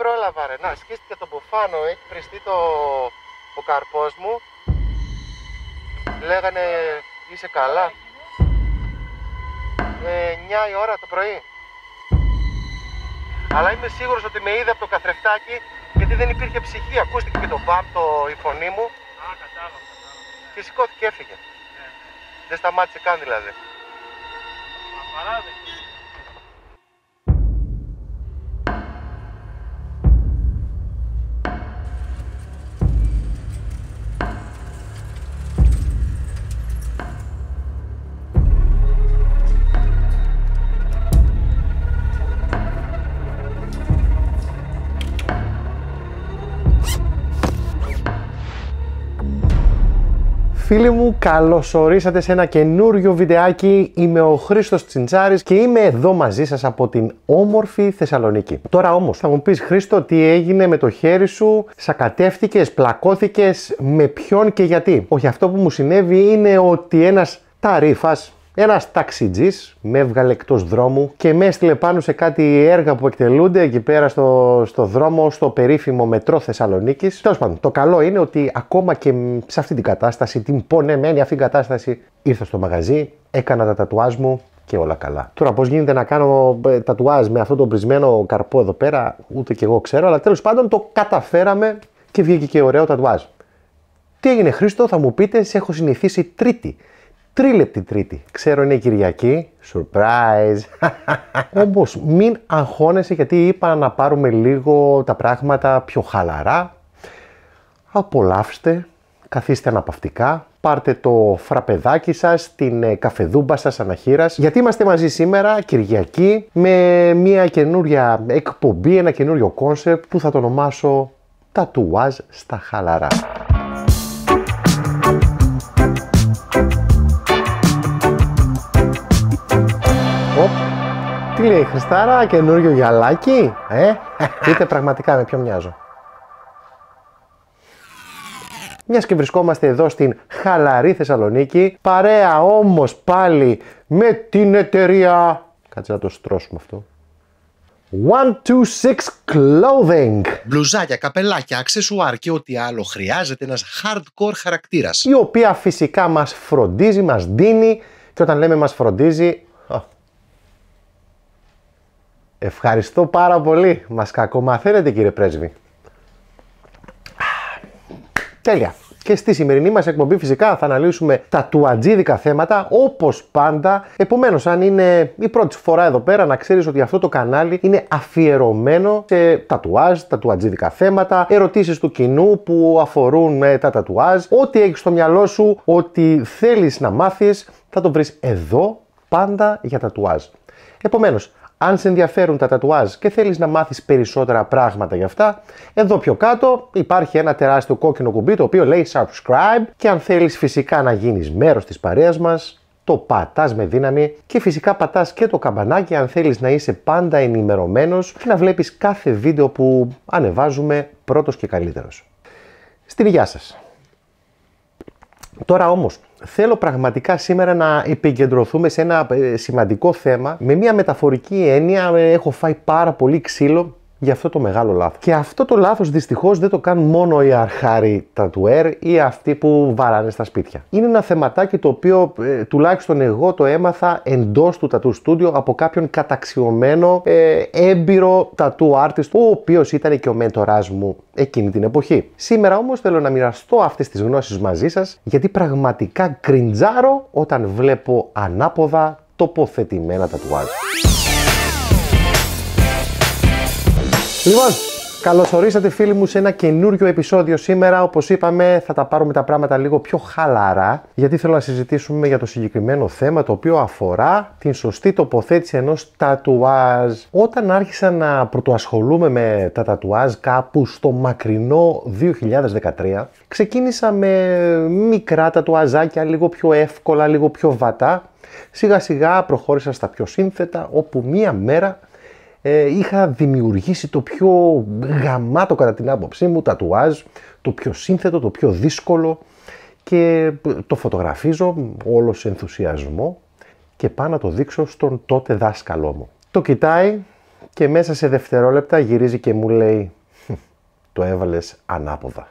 πρόλαβα ρε, να σκίστηκε το μπουφάνο, έχει πριστεί το... ο καρπός μου. Λέγανε είσαι καλά. Ε, 9 η ώρα το πρωί. Αλλά είμαι σίγουρος ότι με είδε από το καθρεφτάκι γιατί δεν υπήρχε ψυχή. Ακούστηκε και το μπαμ το, η φωνή μου. Α, κατάλαβα, κατάλαβα. Και σηκώθηκε και έφυγε. Ναι. Δεν σταμάτησε καν δηλαδή. Απαράδεκτο. Φίλοι μου, καλώς ορίσατε σε ένα καινούριο βιντεάκι. Είμαι ο Χρήστος Τσιντσάρης και είμαι εδώ μαζί σας από την όμορφη Θεσσαλονίκη. Τώρα όμως θα μου πεις Χρήστο τι έγινε με το χέρι σου, σακατεύτηκες, πλακώθηκες, με ποιον και γιατί. Όχι αυτό που μου συνέβη είναι ότι ένας ταρίφας ένας ταξιτζής με έβγαλε εκτός δρόμου και με έστειλε πάνω σε κάτι έργα που εκτελούνται εκεί πέρα στο, στο δρόμο, στο περίφημο μετρό Θεσσαλονίκης. Τέλος πάντων, το καλό είναι ότι ακόμα και σε αυτή την κατάσταση, την πονεμένη αυτή την κατάσταση, ήρθα στο μαγαζί, έκανα τα τατουάζ μου και όλα καλά. Τώρα, πώς γίνεται να κάνω ε, τατουάζ με αυτό το πρισμένο καρπό εδώ πέρα, ούτε κι εγώ ξέρω, αλλά τέλος πάντων το καταφέραμε και βγήκε και ωραίο τατουάζ. Τι έγινε, Χρήστο, θα μου πείτε, σε έχω συνηθίσει τρίτη τρίλεπτη Τρίτη. Ξέρω είναι Κυριακή. Surprise! Όμω μην αγχώνεσαι γιατί είπα να πάρουμε λίγο τα πράγματα πιο χαλαρά. Απολαύστε, καθίστε αναπαυτικά, πάρτε το φραπεδάκι σας, την ε, καφεδούμπα σας αναχείρας, γιατί είμαστε μαζί σήμερα, Κυριακή, με μια καινούρια εκπομπή, ένα καινούριο κόνσεπτ που θα το ονομάσω «Τατουάζ στα χαλαρά». Τι λέει Χριστάρα, καινούριο γυαλάκι, ε. Πείτε πραγματικά με ποιο μοιάζω. Μιας και βρισκόμαστε εδώ στην χαλαρή Θεσσαλονίκη, παρέα όμως πάλι με την εταιρεία... Κάτσε να το στρώσουμε αυτό. 126 Clothing. Μπλουζάκια, καπελάκια, αξεσουάρ και ό,τι άλλο χρειάζεται ένας hardcore χαρακτήρας. Η οποία φυσικά μας φροντίζει, μας δίνει και όταν λέμε μας φροντίζει Ευχαριστώ πάρα πολύ. Μας κακομαθαίνετε κύριε πρέσβη. Τέλεια. Και στη σημερινή μας εκπομπή φυσικά θα αναλύσουμε τα τουατζίδικα θέματα όπως πάντα. Επομένως, αν είναι η πρώτη φορά εδώ πέρα να ξέρεις ότι αυτό το κανάλι είναι αφιερωμένο σε τατουάζ, τουατζίδικα θέματα, ερωτήσεις του κοινού που αφορούν ε, τα τατουάζ, ό,τι έχεις στο μυαλό σου, ό,τι θέλεις να μάθεις θα το βρεις εδώ πάντα για τατουάζ. Επομένως, αν σε ενδιαφέρουν τα τατουάζ και θέλεις να μάθεις περισσότερα πράγματα για αυτά, εδώ πιο κάτω υπάρχει ένα τεράστιο κόκκινο κουμπί το οποίο λέει subscribe και αν θέλεις φυσικά να γίνεις μέρος της παρέας μας, το πατάς με δύναμη και φυσικά πατάς και το καμπανάκι αν θέλεις να είσαι πάντα ενημερωμένος και να βλέπεις κάθε βίντεο που ανεβάζουμε πρώτος και καλύτερος. Στην υγειά σας! Τώρα όμως, θέλω πραγματικά σήμερα να επικεντρωθούμε σε ένα ε, σημαντικό θέμα. Με μια μεταφορική έννοια ε, έχω φάει πάρα πολύ ξύλο για αυτό το μεγάλο λάθος. Και αυτό το λάθος δυστυχώς δεν το κάνουν μόνο οι αρχάροι τατουέρ ή αυτοί που βαράνε στα σπίτια. Είναι ένα θεματάκι το οποίο ε, τουλάχιστον εγώ το έμαθα εντός του τατού στούντιο από κάποιον καταξιωμένο ε, έμπειρο τατού artist ο οποίος ήταν και ο μέντοράς μου εκείνη την εποχή. Σήμερα όμως θέλω να μοιραστώ αυτές τις γνώσεις μαζί σας γιατί πραγματικά κριντζάρω όταν βλέπω ανάποδα τοποθετημένα τατουάζ. Λοιπόν, καλώ ορίσατε φίλοι μου σε ένα καινούριο επεισόδιο σήμερα. Όπως είπαμε, θα τα πάρουμε τα πράγματα λίγο πιο χαλαρά, γιατί θέλω να συζητήσουμε για το συγκεκριμένο θέμα το οποίο αφορά την σωστή τοποθέτηση ενός τατουάζ. Όταν άρχισα να πρωτοασχολούμαι με τα τατουάζ κάπου στο μακρινό 2013, ξεκίνησα με μικρά τατουαζάκια, λίγο πιο εύκολα, λίγο πιο βατά. Σιγά σιγά προχώρησα στα πιο σύνθετα, όπου μία μέρα ε, είχα δημιουργήσει το πιο γαμάτο κατά την άποψή μου τατουάζ, το πιο σύνθετο, το πιο δύσκολο και το φωτογραφίζω όλο σε ενθουσιασμό και πάω να το δείξω στον τότε δάσκαλό μου. Το κοιτάει και μέσα σε δευτερόλεπτα γυρίζει και μου λέει το έβαλες ανάποδα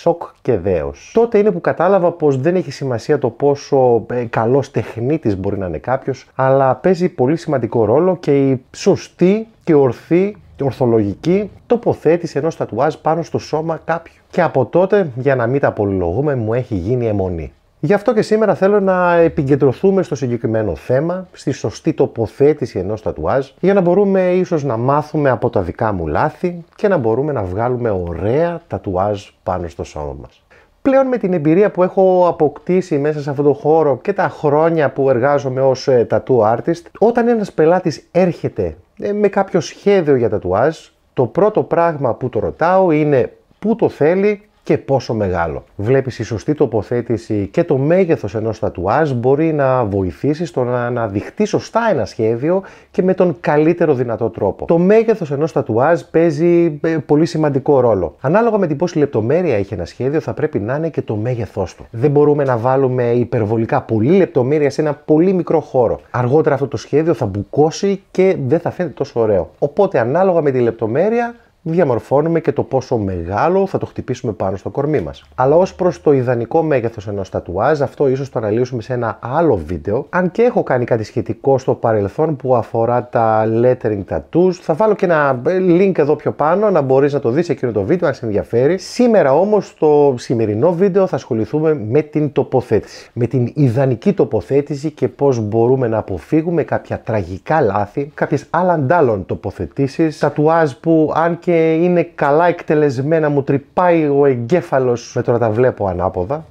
σοκ και δέος. Τότε είναι που κατάλαβα πως δεν έχει σημασία το πόσο ε, καλός τεχνίτης μπορεί να είναι κάποιος, αλλά παίζει πολύ σημαντικό ρόλο και η σωστή και ορθή ορθολογική τοποθέτηση ενός τατουάζ πάνω στο σώμα κάποιου. Και από τότε, για να μην τα απολυλογούμε, μου έχει γίνει αιμονή. Γι' αυτό και σήμερα θέλω να επικεντρωθούμε στο συγκεκριμένο θέμα, στη σωστή τοποθέτηση ενός τατουάζ, για να μπορούμε ίσως να μάθουμε από τα δικά μου λάθη και να μπορούμε να βγάλουμε ωραία τατουάζ πάνω στο σώμα μας. Πλέον με την εμπειρία που έχω αποκτήσει μέσα σε αυτόν τον χώρο και τα χρόνια που εργάζομαι ως ε, tattoo artist, όταν ένας πελάτης έρχεται ε, με κάποιο σχέδιο για τατουάζ, το πρώτο πράγμα που το ρωτάω είναι πού το θέλει και πόσο μεγάλο. Βλέπεις η σωστή τοποθέτηση και το μέγεθος ενός τατουάζ μπορεί να βοηθήσει στο να αναδειχτεί σωστά ένα σχέδιο και με τον καλύτερο δυνατό τρόπο. Το μέγεθος ενός τατουάζ παίζει ε, πολύ σημαντικό ρόλο. Ανάλογα με την πόση λεπτομέρεια έχει ένα σχέδιο θα πρέπει να είναι και το μέγεθός του. Δεν μπορούμε να βάλουμε υπερβολικά πολύ λεπτομέρεια σε ένα πολύ μικρό χώρο. Αργότερα αυτό το σχέδιο θα μπουκώσει και δεν θα φαίνεται τόσο ωραίο. Οπότε ανάλογα με τη λεπτομέρεια διαμορφώνουμε και το πόσο μεγάλο θα το χτυπήσουμε πάνω στο κορμί μας. Αλλά ως προς το ιδανικό μέγεθος ενός τατουάζ, αυτό ίσως το αναλύσουμε σε ένα άλλο βίντεο. Αν και έχω κάνει κάτι σχετικό στο παρελθόν που αφορά τα lettering tattoos, θα βάλω και ένα ε, link εδώ πιο πάνω να μπορείς να το δεις εκείνο το βίντεο αν σε ενδιαφέρει. Σήμερα όμως στο σημερινό βίντεο θα ασχοληθούμε με την τοποθέτηση. Με την ιδανική τοποθέτηση και πώς μπορούμε να αποφύγουμε κάποια τραγικά λάθη, κάποιες άλλαντάλλων τοποθετήσεις, τατουάζ που αν και και είναι καλά εκτελεσμένα, μου τρυπάει ο εγκέφαλος με το να τα βλέπω ανάποδα.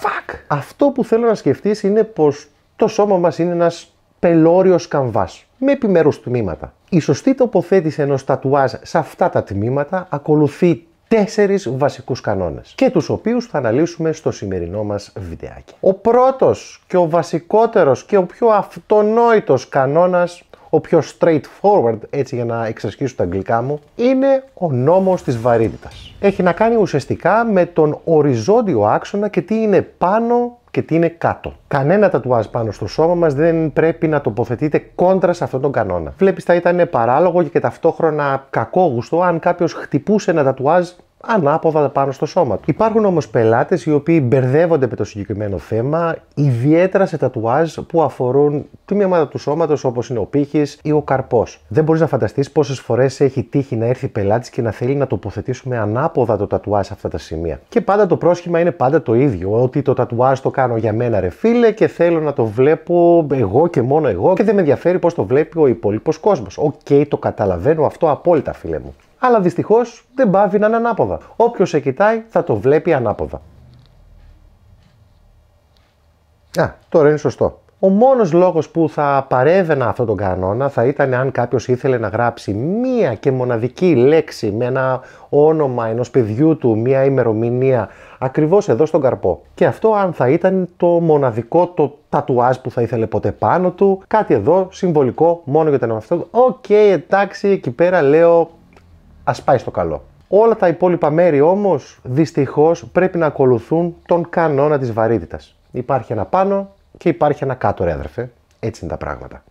Fuck! Αυτό που θέλω να σκεφτείς είναι πως το σώμα μας είναι ένας πελώριος καμβάς με επιμέρους τμήματα. Η σωστή τοποθέτηση ενός τατουάζ σε αυτά τα τμήματα ακολουθεί τέσσερις βασικούς κανόνες και τους οποίους θα αναλύσουμε στο σημερινό μας βιντεάκι. Ο πρώτος και ο βασικότερος και ο πιο αυτονόητος κανόνας ο πιο straightforward, έτσι για να εξασκήσω τα αγγλικά μου, είναι ο νόμος της βαρύτητας. Έχει να κάνει ουσιαστικά με τον οριζόντιο άξονα και τι είναι πάνω και τι είναι κάτω. Κανένα τατουάζ πάνω στο σώμα μας δεν πρέπει να τοποθετείται κόντρα σε αυτόν τον κανόνα. Βλέπεις, θα ήταν παράλογο και ταυτόχρονα κακό κακόγουστο αν κάποιος χτυπούσε ένα τατουάζ ανάποδα πάνω στο σώμα του. Υπάρχουν όμως πελάτες οι οποίοι μπερδεύονται με το συγκεκριμένο θέμα, ιδιαίτερα σε τατουάζ που αφορούν τη μία ομάδα του σώματος όπως είναι ο πύχης ή ο καρπός. Δεν μπορείς να φανταστείς πόσες φορές έχει τύχει να έρθει πελάτης και να θέλει να τοποθετήσουμε ανάποδα το τατουάζ σε αυτά τα σημεία. Και πάντα το πρόσχημα είναι πάντα το ίδιο, ότι το τατουάζ το κάνω για μένα ρε φίλε και θέλω να το βλέπω εγώ και μόνο εγώ και δεν με ενδιαφέρει πώς το βλέπει ο υπόλοιπος κόσμος. Οκ, okay, το καταλαβαίνω αυτό απόλυτα φίλε μου αλλά δυστυχώς δεν πάβει να είναι ανάποδα. Όποιος σε κοιτάει θα το βλέπει ανάποδα. Α, τώρα είναι σωστό. Ο μόνος λόγος που θα παρέβαινα αυτόν τον κανόνα θα ήταν αν κάποιος ήθελε να γράψει μία και μοναδική λέξη με ένα όνομα ενός παιδιού του, μία ημερομηνία, Ακριβώς εδώ στον καρπό. Και αυτό αν θα ήταν το μοναδικό το τατουάζ που θα ήθελε ποτέ πάνω του, κάτι εδώ συμβολικό μόνο για τον εαυτό του. Οκ, εντάξει, εκεί πέρα λέω ας πάει στο καλό. Όλα τα υπόλοιπα μέρη όμως δυστυχώς πρέπει να ακολουθούν τον κανόνα της βαρύτητας. Υπάρχει ένα πάνω και υπάρχει ένα κάτω ρε αδερφέ. Έτσι είναι τα πράγματα.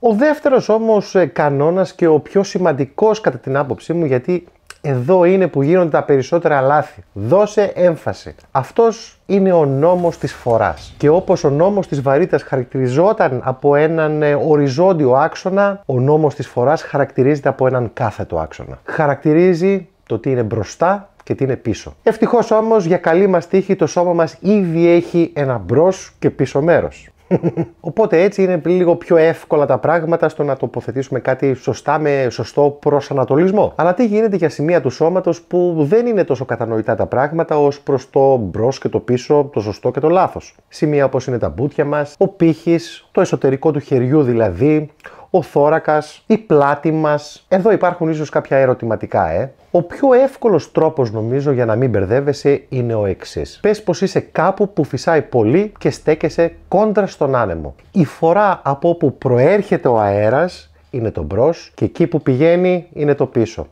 Ο δεύτερος όμως ε, κανόνας και ο πιο σημαντικός κατά την άποψή μου γιατί εδώ είναι που γίνονται τα περισσότερα λάθη. Δώσε έμφαση. Αυτός είναι ο νόμος της φοράς. Και όπως ο νόμος της βαρύτητας χαρακτηριζόταν από έναν ε, οριζόντιο άξονα, ο νόμος της φοράς χαρακτηρίζεται από έναν κάθετο άξονα. Χαρακτηρίζει το τι είναι μπροστά και τι είναι πίσω. Ευτυχώς όμως για καλή μας τύχη το σώμα μας ήδη έχει ένα μπρος και πίσω μέρος. Οπότε έτσι είναι λίγο πιο εύκολα τα πράγματα στο να τοποθετήσουμε κάτι σωστά με σωστό προσανατολισμό. Αλλά τι γίνεται για σημεία του σώματος που δεν είναι τόσο κατανοητά τα πράγματα ως προς το μπρος και το πίσω, το σωστό και το λάθος. Σημεία όπως είναι τα μπούτια μας, ο πύχης, το εσωτερικό του χεριού δηλαδή, ο θώρακας, η πλάτη μας. Εδώ υπάρχουν ίσως κάποια ερωτηματικά, ε. Ο πιο εύκολος τρόπος, νομίζω, για να μην μπερδεύεσαι είναι ο εξής. Πες πως είσαι κάπου που φυσάει πολύ και στέκεσαι κόντρα στον άνεμο. Η φορά από όπου προέρχεται ο αέρας είναι το μπρος και εκεί που πηγαίνει είναι το πίσω.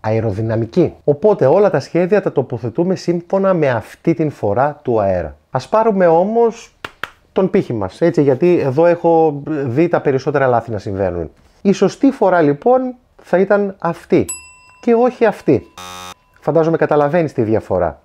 Αεροδυναμική. Οπότε όλα τα σχέδια τα τοποθετούμε σύμφωνα με αυτή την φορά του αέρα. Ας πάρουμε όμως τον πύχη μας, έτσι, γιατί εδώ έχω δει τα περισσότερα λάθη να συμβαίνουν. Η σωστή φορά λοιπόν θα ήταν αυτή και όχι αυτή. Φαντάζομαι καταλαβαίνεις τη διαφορά.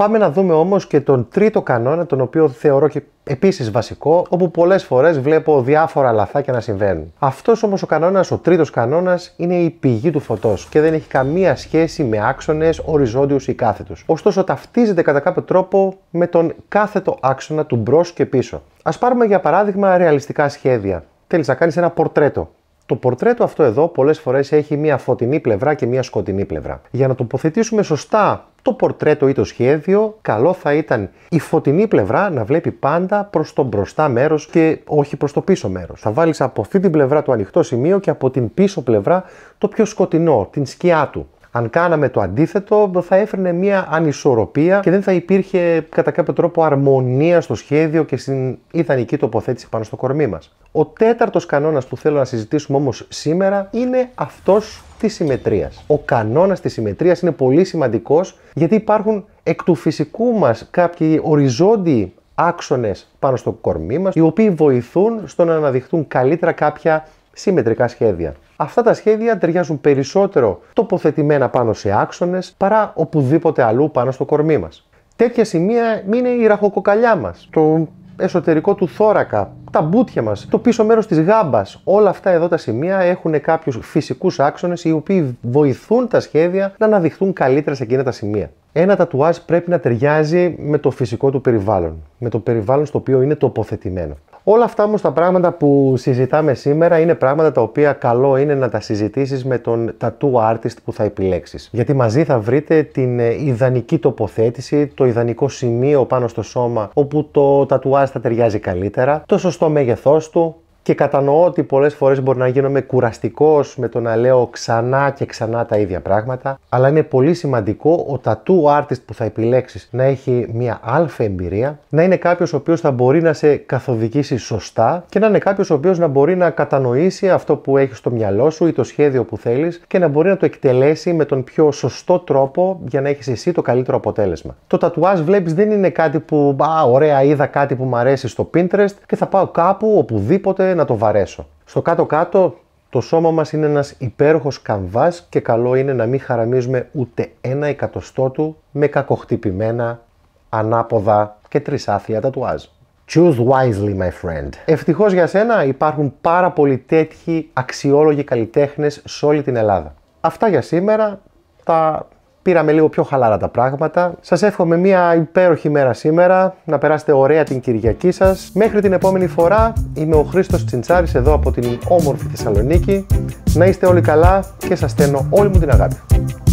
Πάμε να δούμε όμως και τον τρίτο κανόνα, τον οποίο θεωρώ και επίσης βασικό, όπου πολλές φορές βλέπω διάφορα λαθάκια να συμβαίνουν. Αυτός όμως ο κανόνας, ο τρίτος κανόνας, είναι η πηγή του φωτός και δεν έχει καμία σχέση με άξονες, οριζόντιους ή κάθετους. Ωστόσο ταυτίζεται κατά κάποιο τρόπο με τον κάθετο άξονα του μπρος και πίσω. Ας πάρουμε για παράδειγμα ρεαλιστικά σχέδια. Θέλεις να κάνεις ένα πορτρέτο το πορτρέτο αυτό εδώ πολλές φορές έχει μια φωτεινή πλευρά και μια σκοτεινή πλευρά. Για να τοποθετήσουμε σωστά το πορτρέτο ή το σχέδιο, καλό θα ήταν η φωτεινή πλευρά να βλέπει πάντα προς το μπροστά μέρος και όχι προς το πίσω μέρος. Θα βάλεις από αυτή την πλευρά το ανοιχτό σημείο και από την πίσω πλευρά το πιο σκοτεινό, την σκιά του. Αν κάναμε το αντίθετο, θα έφερνε μια ανισορροπία και δεν θα υπήρχε κατά κάποιο τρόπο αρμονία στο σχέδιο και στην ιδανική τοποθέτηση πάνω στο κορμί μας. Ο τέταρτος κανόνας που θέλω να συζητήσουμε όμως σήμερα είναι αυτός της συμμετρίας. Ο κανόνας της συμμετρίας είναι πολύ σημαντικός γιατί υπάρχουν εκ του φυσικού μας κάποιοι οριζόντιοι άξονες πάνω στο κορμί μας οι οποίοι βοηθούν στο να αναδειχθούν καλύτερα κάποια συμμετρικά σχέδια. Αυτά τα σχέδια ταιριάζουν περισσότερο τοποθετημένα πάνω σε άξονες παρά οπουδήποτε αλλού πάνω στο κορμί μας. Τέτοια σημεία είναι η ραχοκοκαλιά μας, το εσωτερικό του θώρακα, τα μπούτια μας, το πίσω μέρος της γάμπας. Όλα αυτά εδώ τα σημεία έχουν κάποιους φυσικούς άξονες οι οποίοι βοηθούν τα σχέδια να αναδειχθούν καλύτερα σε εκείνα τα σημεία. Ένα τατουάζ πρέπει να ταιριάζει με το φυσικό του περιβάλλον, με το περιβάλλον στο οποίο είναι τοποθετημένο. Όλα αυτά όμως τα πράγματα που συζητάμε σήμερα είναι πράγματα τα οποία καλό είναι να τα συζητήσεις με τον tattoo artist που θα επιλέξεις. Γιατί μαζί θα βρείτε την ε, ιδανική τοποθέτηση, το ιδανικό σημείο πάνω στο σώμα όπου το tattoo θα ταιριάζει καλύτερα, το σωστό μέγεθός του, και κατανοώ ότι πολλές φορές μπορεί να γίνομαι κουραστικός με το να λέω ξανά και ξανά τα ίδια πράγματα, αλλά είναι πολύ σημαντικό ο tattoo artist που θα επιλέξεις να έχει μια αλφα εμπειρία, να είναι κάποιος ο οποίος θα μπορεί να σε καθοδηγήσει σωστά και να είναι κάποιος ο οποίος να μπορεί να κατανοήσει αυτό που έχει στο μυαλό σου ή το σχέδιο που θέλεις και να μπορεί να το εκτελέσει με τον πιο σωστό τρόπο για να έχεις εσύ το καλύτερο αποτέλεσμα. Το τατουάζ βλέπεις δεν είναι κάτι που α, ωραία είδα κάτι που μου αρέσει στο Pinterest και θα πάω κάπου οπουδήποτε να το βαρέσω. Στο κάτω-κάτω, το σώμα μας είναι ένας υπέροχος καμβάς και καλό είναι να μην χαραμίζουμε ούτε ένα εκατοστό του με κακοχτυπημένα, ανάποδα και τρισάθλια τατουάζ. Choose wisely, my friend. Ευτυχώς για σένα υπάρχουν πάρα πολλοί τέτοιοι αξιόλογοι καλλιτέχνες σε όλη την Ελλάδα. Αυτά για σήμερα. Τα πήραμε λίγο πιο χαλάρα τα πράγματα. Σας εύχομαι μια υπέροχη μέρα σήμερα, να περάσετε ωραία την Κυριακή σας. Μέχρι την επόμενη φορά είμαι ο Χρήστος Τσιντσάρης εδώ από την όμορφη Θεσσαλονίκη. Να είστε όλοι καλά και σας στέλνω όλη μου την αγάπη.